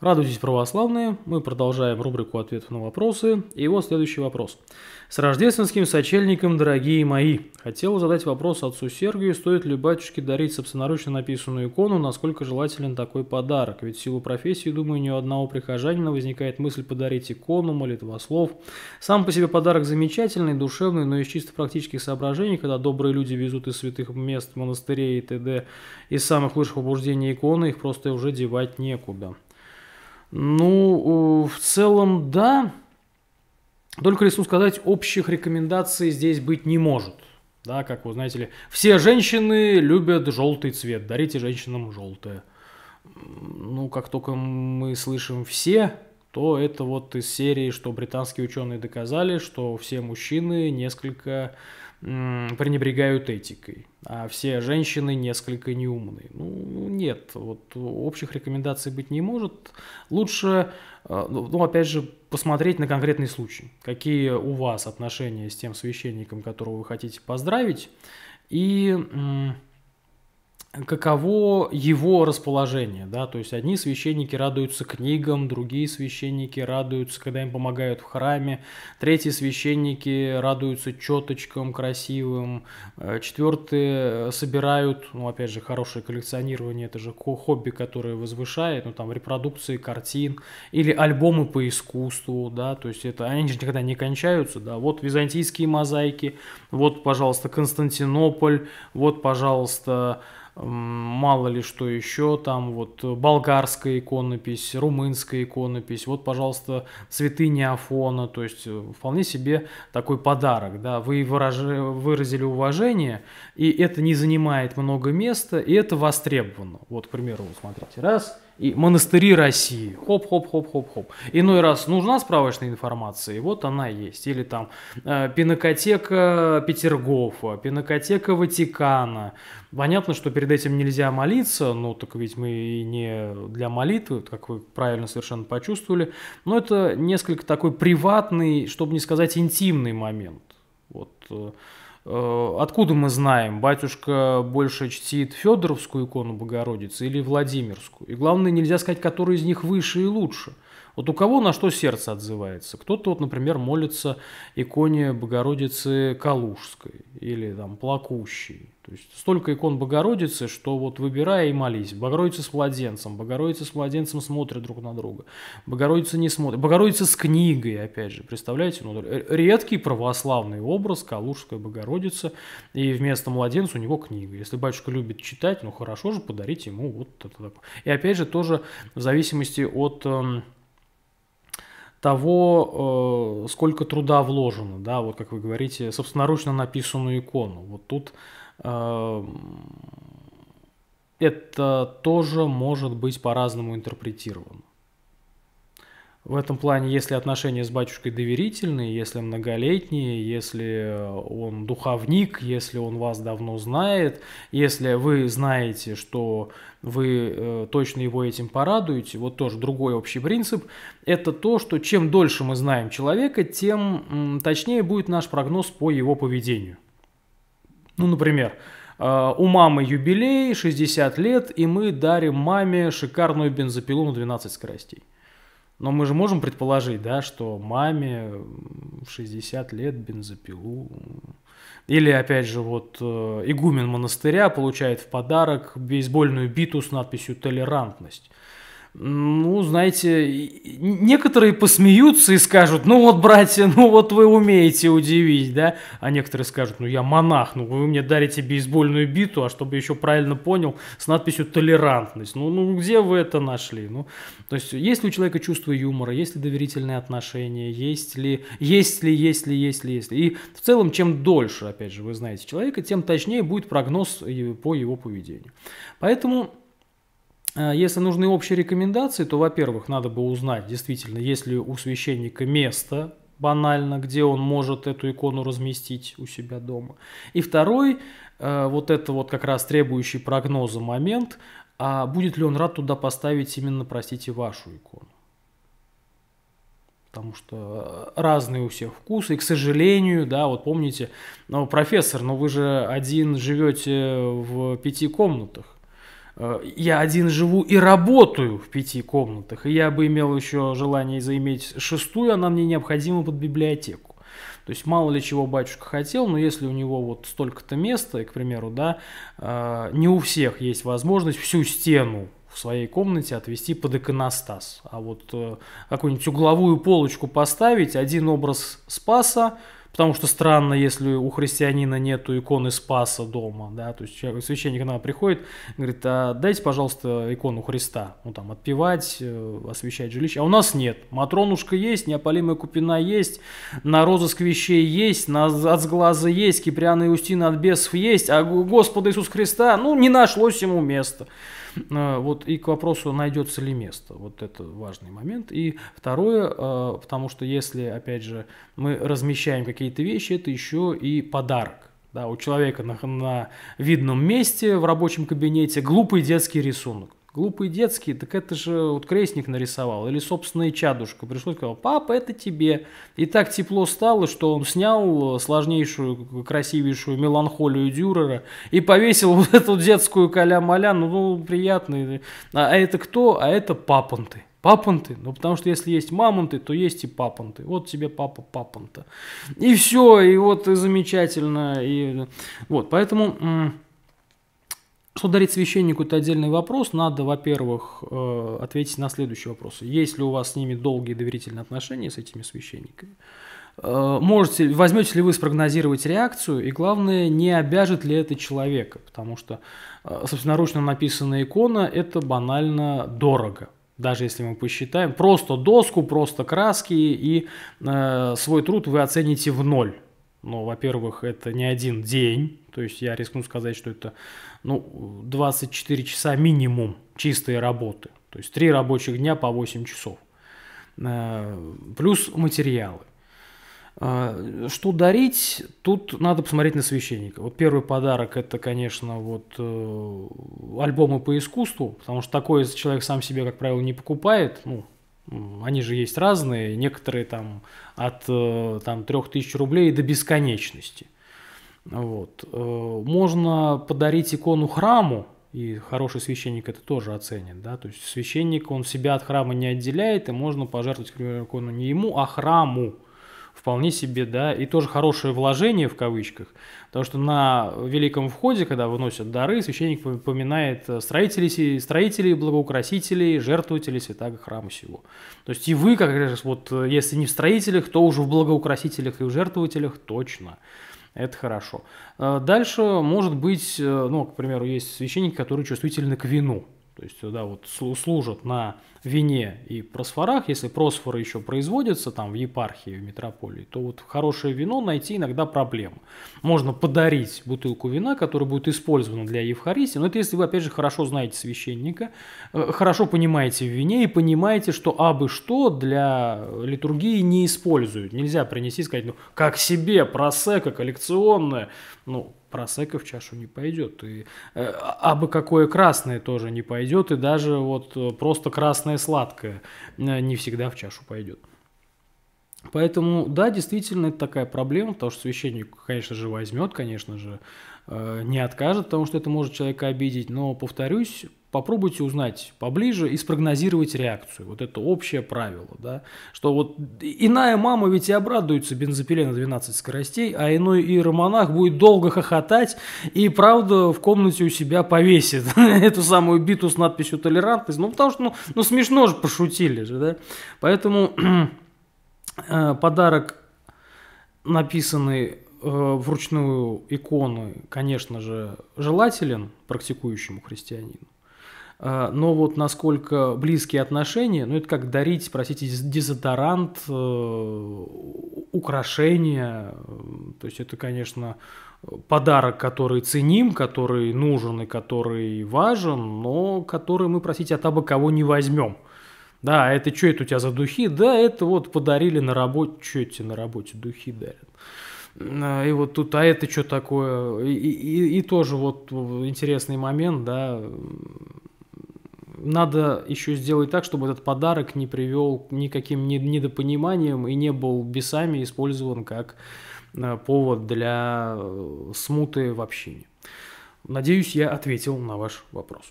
Радуйтесь, православные! Мы продолжаем рубрику ответов на вопросы. И вот следующий вопрос. С рождественским сочельником, дорогие мои! Хотел задать вопрос отцу Сергию, стоит ли батюшке дарить собственноручно написанную икону, насколько желателен такой подарок? Ведь в силу профессии, думаю, ни у одного прихожанина возникает мысль подарить икону, молитвослов. Сам по себе подарок замечательный, душевный, но из чисто практических соображений, когда добрые люди везут из святых мест, монастырей и т.д. из самых лучших побуждений иконы, их просто уже девать некуда. Ну, в целом, да. Только рису сказать, общих рекомендаций здесь быть не может. Да, как вы знаете ли, все женщины любят желтый цвет, дарите женщинам желтое. Ну, как только мы слышим все, то это вот из серии, что британские ученые доказали, что все мужчины несколько пренебрегают этикой, а все женщины несколько неумные. Ну, нет, вот общих рекомендаций быть не может. Лучше, э, ну, ну, опять же, посмотреть на конкретный случай. Какие у вас отношения с тем священником, которого вы хотите поздравить, и каково его расположение, да, то есть одни священники радуются книгам, другие священники радуются, когда им помогают в храме, третьи священники радуются четочкам красивым, э, четвертые собирают, ну, опять же, хорошее коллекционирование, это же хобби, которое возвышает, ну, там, репродукции картин или альбомы по искусству, да, то есть это, они же никогда не кончаются, да, вот византийские мозаики, вот, пожалуйста, Константинополь, вот, пожалуйста, мало ли что еще, там вот э, болгарская иконопись, румынская иконопись, вот, пожалуйста, святыня Афона, то есть э, вполне себе такой подарок, да, вы выраж... выразили уважение, и это не занимает много места, и это востребовано. Вот, к примеру, смотрите, раз – и монастыри России. Хоп-хоп-хоп-хоп-хоп. Иной раз нужна справочная информация, и вот она есть. Или там э, пинокотека Петергофа, пинокотека Ватикана. Понятно, что перед этим нельзя молиться, но ну, так ведь мы и не для молитвы, как вы правильно совершенно почувствовали. Но это несколько такой приватный, чтобы не сказать интимный момент. Вот э, Э, откуда мы знаем, батюшка больше чтит Федоровскую икону Богородицы или Владимирскую? И главное, нельзя сказать, который из них выше и лучше. Вот у кого на что сердце отзывается? Кто-то, вот, например, молится иконе Богородицы Калужской или там Плакущей. То есть столько икон Богородицы, что вот выбирай и молись. Богородица с младенцем, Богородица с младенцем смотрят друг на друга, Богородица не смотрит, Богородица с книгой, опять же, представляете? Ну, редкий православный образ Калужской Богородицы Богородицы, и вместо младенца у него книга. Если батюшка любит читать, ну хорошо же, подарить ему вот это такое. И опять же, тоже в зависимости от эм, того, э, сколько труда вложено, да, вот как вы говорите, собственноручно написанную икону. Вот тут эм, это тоже может быть по-разному интерпретировано. В этом плане, если отношения с батюшкой доверительные, если многолетние, если э, он духовник, если он вас давно знает, если вы знаете, что вы э, точно его этим порадуете, вот тоже другой общий принцип, это то, что чем дольше мы знаем человека, тем точнее будет наш прогноз по его поведению. Ну, например, э, у мамы юбилей, 60 лет, и мы дарим маме шикарную бензопилу на 12 скоростей. Но мы же можем предположить, да, что маме в 60 лет бензопилу. Или, опять же, вот э, игумен монастыря получает в подарок бейсбольную биту с надписью «Толерантность» ну, знаете, некоторые посмеются и скажут, ну вот, братья, ну вот вы умеете удивить, да? А некоторые скажут, ну я монах, ну вы мне дарите бейсбольную биту, а чтобы еще правильно понял, с надписью «толерантность». Ну, ну где вы это нашли? Ну, то есть, есть ли у человека чувство юмора, есть ли доверительные отношения, есть ли, есть ли, есть ли, есть ли, есть ли. И в целом, чем дольше, опять же, вы знаете человека, тем точнее будет прогноз по его поведению. Поэтому Э, если нужны общие рекомендации, то, во-первых, надо бы узнать, действительно, есть ли у священника место банально, где он может эту икону разместить у себя дома. И второй, э, вот это вот как раз требующий прогноза момент, а будет ли он рад туда поставить именно, простите, вашу икону? Потому что э, разные у всех вкусы, и, к сожалению, да, вот помните, ну, профессор, но ну вы же один живете в пяти комнатах, Э, я один живу и работаю в пяти комнатах, и я бы имел еще желание заиметь шестую, она мне необходима под библиотеку. То есть мало ли чего батюшка хотел, но если у него вот столько-то места, и, к примеру, да, э, не у всех есть возможность всю стену в своей комнате отвести под иконостас, а вот э, какую-нибудь угловую полочку поставить, один образ Спаса, Потому что странно, если у христианина нету иконы Спаса дома, да, то есть человек, священник к приходит, говорит, а дайте, пожалуйста, икону Христа, ну там, отпевать, э, освещать жилище, а у нас нет. Матронушка есть, неопалимая купина есть, на розыск вещей есть, на от сглаза есть, Киприана и Устина от бесов есть, а Господа Иисус Христа, ну, не нашлось ему места. Э, вот и к вопросу, найдется ли место. Вот это важный момент. И второе, э, потому что если, опять же, мы размещаем какие-то вещи, это еще и подарок. Да, у человека на, на видном месте в рабочем кабинете глупый детский рисунок. Глупые детские, так это же вот крестник нарисовал, или собственная чадушка. Пришло и сказал, папа, это тебе. И так тепло стало, что он снял э, сложнейшую, красивейшую меланхолию Дюрера и повесил вот эту детскую каля-маля, ну, ну приятный. А, а это кто? А это папанты. Папанты, ну потому что если есть мамонты, то есть и папанты. Вот тебе папа папанта. И все, и вот и замечательно. И, э, вот, поэтому... Что дарить священнику, это отдельный вопрос. Надо, во-первых, э, ответить на следующий вопрос. Есть ли у вас с ними долгие доверительные отношения с этими священниками? Э, можете, возьмете ли вы спрогнозировать реакцию, и главное, не обяжет ли это человека, потому что э, собственноручно написанная икона – это банально дорого даже если мы посчитаем, просто доску, просто краски и э, свой труд вы оцените в ноль но, во-первых, это не один день, то есть я рискну сказать, что это ну, 24 часа минимум чистой работы, то есть три рабочих дня по 8 часов, э, плюс материалы. Э, что дарить? Тут надо посмотреть на священника. Вот первый подарок это, конечно, вот э, альбомы по искусству, потому что такое человек сам себе, как правило, не покупает. Ну, они же есть разные, некоторые там от э, там, 3000 рублей до бесконечности. Вот. Э, можно подарить икону храму, и хороший священник это тоже оценит, да, то есть священник, он себя от храма не отделяет, и можно пожертвовать, к примеру, икону не ему, а храму, вполне себе, да, и тоже хорошее вложение в кавычках, потому что на Великом Входе, когда выносят дары, священник поминает э, строителей, строителей благоукрасителей, жертвователей святаго храма сего. То есть и вы, как раз, вот, э, если не в строителях, то уже в благоукрасителях и в жертвователях точно. Это хорошо. Э, дальше, может быть, ну, к примеру, есть священники, которые чувствительны к вину. То есть, да, вот служат на вине и просфорах. Если просфоры еще производятся там в епархии, в метрополии, то вот хорошее вино найти иногда проблема. Можно подарить бутылку вина, которая будет использована для Евхаристии. Но это если вы, опять же, хорошо знаете священника, э, хорошо понимаете в вине и понимаете, что абы что для литургии не используют. Нельзя принести и сказать, ну, как себе, просека коллекционная. Ну, просека в чашу не пойдет. И э, а бы какое красное тоже не пойдет, и даже вот э, просто красное сладкое э, не всегда в чашу пойдет. Поэтому, да, действительно, это такая проблема, потому что священник, конечно же, возьмет, конечно же, э, не откажет, потому что это может человека обидеть. Но, повторюсь, попробуйте узнать поближе и спрогнозировать реакцию. Вот это общее правило, да, что вот иная мама ведь и обрадуется бензопиле на 12 скоростей, а иной и Романах будет долго хохотать и, правда, в комнате у себя повесит эту самую биту с надписью «Толерантность», ну, потому что, ну, ну смешно же пошутили же, да, поэтому э, подарок, написанный э, вручную иконы, конечно же, желателен практикующему христианину. А, но вот насколько близкие отношения, ну это как дарить, простите, дезодорант, э, украшения. То есть это, конечно, подарок, который ценим, который нужен и который важен, но который мы, простите, от абы кого не возьмем. Да, это что это у тебя за духи? Да, это вот подарили на работе. Что эти на работе духи дарят? А, и вот тут, а это что такое? И, и, и тоже вот интересный момент, да, надо еще сделать так, чтобы этот подарок не привел никаким недопониманиям и не был бесами использован как э, повод для э, смуты в общине. Надеюсь, я ответил на ваш вопрос.